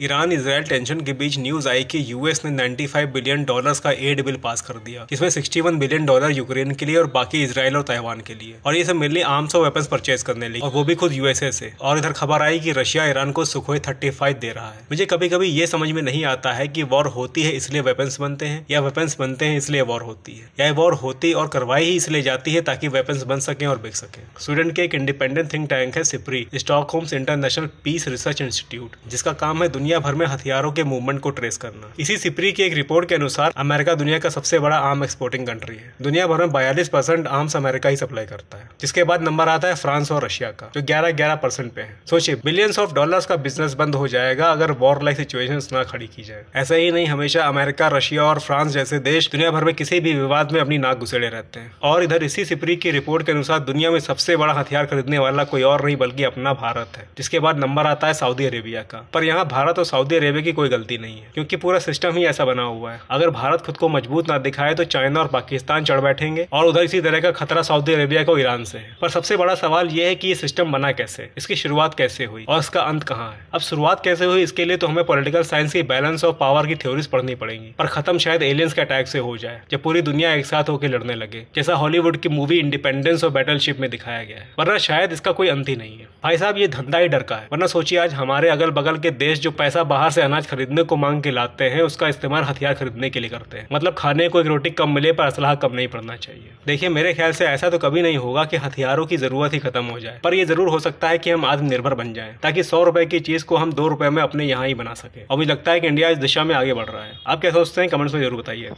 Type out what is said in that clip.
Iran Israel tension के बीच news आई कि US ने 95 बिलियन डॉलर्स का एड बिल पास कर दिया जिसमें 61 बिलियन डॉलर यूक्रेन के लिए और बाकी इसराइल और ताइवान के लिए और ये सब मिलने आर्म्स और वेपन्स परचेज करने लगी और वो भी खुद यूएसए से और इधर खबर आई कि रशिया ईरान को सुखोई थर्टी दे रहा है मुझे कभी कभी ये समझ में नहीं आता है की वॉर होती है इसलिए वेपन्स बनते हैं या वेपन्स बनते हैं इसलिए वॉर होती है या वॉर होती और करवाई ही इसलिए जाती है ताकि वेपन्स बन सके और बिक सके स्वीडन के एक इंडिपेंडेंट थिंक टैंक है SIPRI Stockholm International Peace Research Institute जिसका काम है दुनिया भर में हथियारों के मूवमेंट को ट्रेस करना इसी सिपरी की एक रिपोर्ट के अनुसार अमेरिका दुनिया का सबसे बड़ा आम एक्सपोर्टिंग कंट्री है दुनिया भर में बयालीस परसेंट आर्म्स अमेरिका ही सप्लाई करता है जिसके बाद नंबर आता है फ्रांस और रशिया का जो ग्यारह ग्यारह परसेंट पे है सोचिए बिलियंस ऑफ डॉलर्स का बिजनेस बंद हो जाएगा अगर वॉर लाइक सिचुएशन ना खड़ी की जाए ऐसा ही नहीं हमेशा अमेरिका रशिया और फ्रांस जैसे देश दुनिया भर में किसी भी विवाद में अपनी नाक घुसेड़े रहते हैं और इधर इसी सिपरी की रिपोर्ट के अनुसार दुनिया में सबसे बड़ा हथियार खरीदने वाला कोई और नहीं बल्कि अपना भारत है जिसके बाद नंबर आता है सऊदी अरेबिया का पर यहाँ भारत भारत तो सऊदी अरेबिया की कोई गलती नहीं है क्योंकि पूरा सिस्टम ही ऐसा बना हुआ है अगर भारत खुद को मजबूत ना दिखाए तो चाइना और पाकिस्तान चढ़ बैठेंगे और उधर इसी तरह का खतरा सऊदी अरेबिया को ईरान से है पर सबसे बड़ा सवाल यह है कि ये सिस्टम बना कैसे इसकी शुरुआत कैसे हुई और इसका अंत कहाँ है अब शुरुआत कैसे हुई इसके लिए तो हमें पोलिटिकल साइंस की बैलेंस ऑफ पावर की थ्योरीज पढ़नी पड़ेगी पर खत्म शायद एलियंस के अटैक से हो जाए जब पूरी दुनिया एक साथ होकर लड़ने लगे जैसा हॉलीवुड की मूवी इंडिपेंडेंस और बैटलशिप में दिखाया गया है वरना शायद इसका कोई अंत ही नहीं है भाई साहब ये धंधा ही डर का है वरना सोचिए आज हमारे अगल बगल के देश जो पैसा बाहर से अनाज खरीदने को मांग के लाते हैं उसका इस्तेमाल हथियार खरीदने के लिए करते हैं मतलब खाने को एक रोटी कम मिले पर असलाह कम नहीं पड़ना चाहिए देखिए मेरे ख्याल से ऐसा तो कभी नहीं होगा कि हथियारों की जरूरत ही खत्म हो जाए पर यह जरूर हो सकता है कि हम आत्मनिर्भर बन जाए ताकि सौ रुपए की चीज को हम दो रुपए में अपने यहाँ ही बना सके और मुझे लगता है कि इंडिया इस दिशा में आगे बढ़ रहा है आप क्या सोचते हैं कमेंट्स में जरूर बताइए